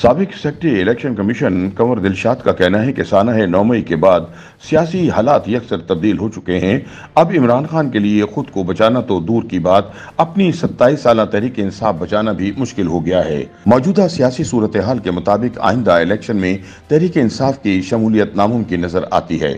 सबक secretary election commission Kanwar Dilshad का कहना है कि है नौ मई के बाद सियासी हालात यकसर तब्दील हो चुके हैं अब इमरान खान के लिए खुद को बचाना तो दूर की बात अपनी सत्ताईस साल तहरीक इंसाफ बचाना भी मुश्किल हो गया है मौजूदा सियासी सूरत हाल के मुताबिक आइंदा इलेक्शन में तहरीक इंसाफ की शमूलियत नामुमकिन नजर आती है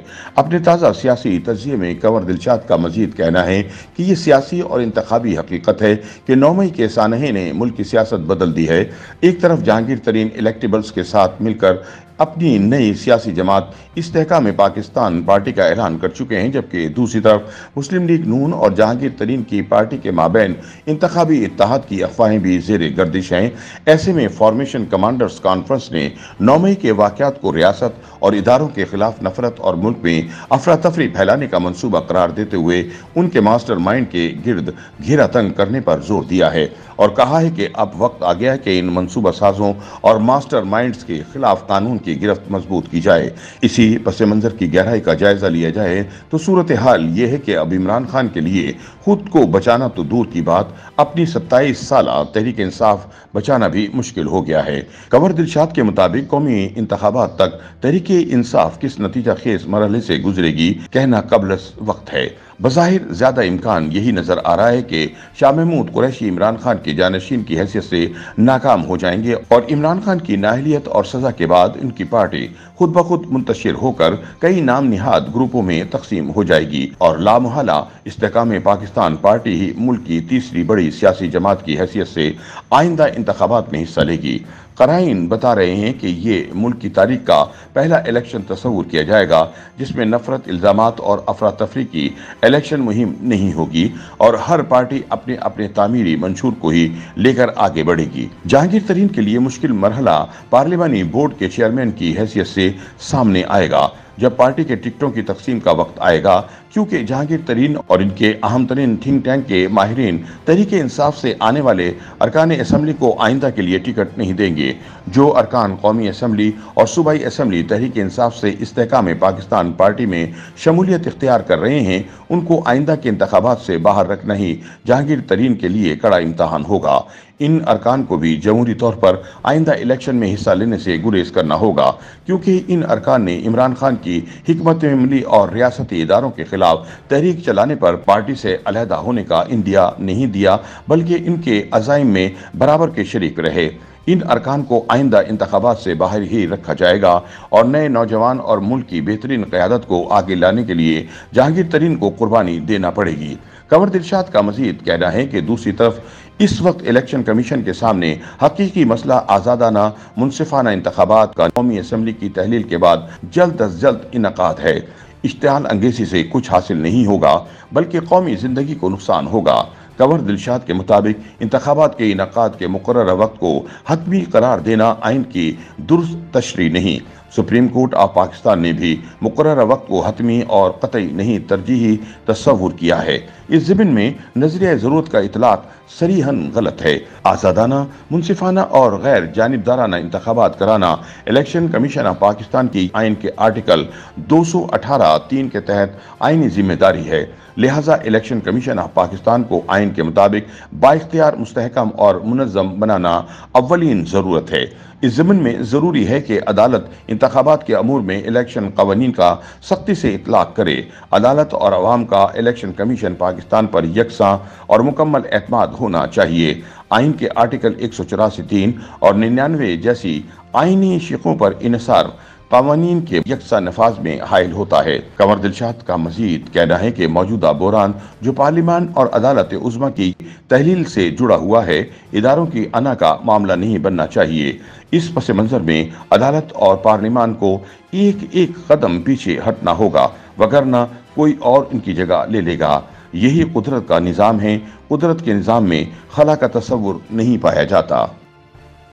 अपने ताज़ा सियासी तजिए में कंवर दिलशाद का मजीद कहना है कि ये सियासी और इंतबी हकीकत है कि नौ मई के सानहे ने मुल्क की सियासत बदल दी है एक तरफ जहांगीर तरीन बेहतरीन इलेक्टिबल्स के साथ मिलकर अपनी नई सियासी जमात इस्तेका में पाकिस्तान पार्टी का ऐलान कर चुके हैं जबकि दूसरी तरफ मुस्लिम लीग नून और जहांगीर तरीन की पार्टी के माबेन इंतबी इतिहाद की अफवाहें भी जेर गर्दिश हैं ऐसे में फॉर्मेशन कमांडर्स कॉन्फ्रेंस ने नौ मई के वाकत को रियासत और इदारों के खिलाफ नफरत और मुल्क में अफरा तफरी फैलाने का मनसूबा करार देते हुए उनके मास्टर माइंड के गिर्द घेरा तंग करने पर जोर दिया है और कहा है कि अब वक्त आ गया है कि इन मनसूबा साजों और और मास्टर मास्टरमाइंड्स के खिलाफ कानून की गिरफ्त मजबूत की जाए इसी पस मंजर की गहराई का जायजा लिया जाए तो सूरत हाल यह है कि अब इमरान खान के लिए खुद को बचाना तो दूर की बात अपनी सत्ताईस साल तहरीक इंसाफ बचाना भी मुश्किल हो गया है कंवर दिलशाद के मुताबिक कौमी इंतबात तक तहरीक इंसाफ किस नतीजा खेज मरहले से गुजरेगी कहना कबल वक्त है बाहिर ज़्यादा इम्कान यही नज़र आ रहा है कि शाह महमूद कुरैशी इमरान खान के जानशीन की हैसियत से नाकाम हो जाएंगे और इमरान खान की नाहलीत और सजा के बाद इनकी पार्टी खुद ब खुद मुंतशिर होकर कई नाम निहाद ग्रुपों में तकसीम हो जाएगी और लामोहला इसकाम पाकिस्तान पार्टी ही मुल्क की तीसरी बड़ी सियासी जमात की हैसियत से आइंदा इंतबात में हिस्सा लेगी कराइन बता रहे हैं कि ये मुल्क की तारीख का पहला इलेक्शन तस्वूर किया जाएगा जिसमें नफरत इल्ज़ाम और अफरा तफरी की इलेक्शन मुहिम नहीं होगी और हर पार्टी अपने अपने तामीरी मंशूर को ही लेकर आगे बढ़ेगी जहांगीर तरीन के लिए मुश्किल मरहला पार्लियामानी बोर्ड के चेयरमैन की हैसियत से सामने आएगा जब पार्टी के टिकटों की तकसीम का वक्त आएगा क्योंकि जहांगीर तरीन और इनके अहम तरीन थिंक टैंक के माहरीन तहरीक इंसाफ से आने वाले अरकान असम्बली को आइंदा के लिए टिकट नहीं देंगे जो अरकान कौमी असम्बली और सूबाई असम्बली तहरीक इंसाफ से इस्तेकाम पाकिस्तान पार्टी में शमूलियत इख्तियार कर रहे हैं उनको आइंदा के इंतबात से बाहर रखना ही जहांगीर तरीन के लिए कड़ा इम्तहान होगा इन अरकान को भी जमहूरी तौर पर आइंदा इलेक्शन में हिस्सा लेने से गुरेज करना होगा क्योंकि इन अरकान ने इमरान खान की हमत अमली और रियासती इदारों के खिलाफ खिलाफ तहरीक चलाने पर पार्टी से अलहदा होने का इंडिया नहीं दिया बल्कि इनके अजाइम में बराबर के शरीक रहे इन अरकान को आइंदा इंतबात से बाहर ही रखा जाएगा और नए नौजवान और मुल्क की बेहतरीन क्यादत को आगे लाने के लिए जहांगीर तरीन को कुर्बानी देना पड़ेगी कंवर दिलशाद का मजीद कहना है कि दूसरी तरफ इस वक्त इलेक्शन कमीशन के सामने हकीकी मसला आज़ादाना मुनफाना इंतबात का कौमी असम्बली की तहलील के बाद जल्द अज जल्द इनका है इश्तहाल अंगेजी से कुछ हासिल नहीं होगा बल्कि कौमी ज़िंदगी को नुकसान होगा कंवर दिलशाद के मुताबिक इंतबात के इनका के मुकर वक्त को हतमी करार देना आइन की दुरुस्त तशरी नहीं सुप्रीम कोर्ट ऑफ पाकिस्तान ने भी मुकर वक्त को हतमी और कतई नहीं तरजीही तस्वुर किया है इस जमीन में नजरिया ज़रूरत का इतलाक सरीहन गलत है आज़ादाना मुनसिफाना और गैर जानबदाराना इंतबात कराना इलेक्शन कमीशन ऑफ पाकिस्तान की आइन के आर्टिकल दो सौ अठारह तीन के तहत आइनी जिम्मेदारी है लिहाजा इलेक्शन कमीशन ऑफ पाकिस्तान को आइन के मुताबिक बाख्तियार मुस्तकम और मुनज़म बनाना अवलिन ज़रूरत है इस ज़मन में ज़रूरी है कि अदालत इंतबात के अमूर में इलेक्शन कवानी का सख्ती से इतलाक़ करे अदालत और आवाम का इलेक्शन कमीशन पाकिस्तान पर यकसा और मुकम्मल एतम होना चाहिए आइन के आर्टिकल एक सौ चौरासी तीन और निन्यानवे जैसी आइनी शिकों पर इसार कवानीन के यकसा नफाज में हायल होता है कंवर दिलशाद का मजीद कहना है कि मौजूदा बोरान जो पार्लिमान और अदालत उजमा की तहलील से जुड़ा हुआ है इदारों की अना का मामला नहीं बनना चाहिए इस पस मंज़र में अदालत और पार्लिमान को एक एक कदम पीछे हटना होगा वगरना कोई और इनकी जगह ले लेगा यही कुदरत का निज़ाम है कुदरत के निज़ाम में खला का तस्वुर नहीं पाया जाता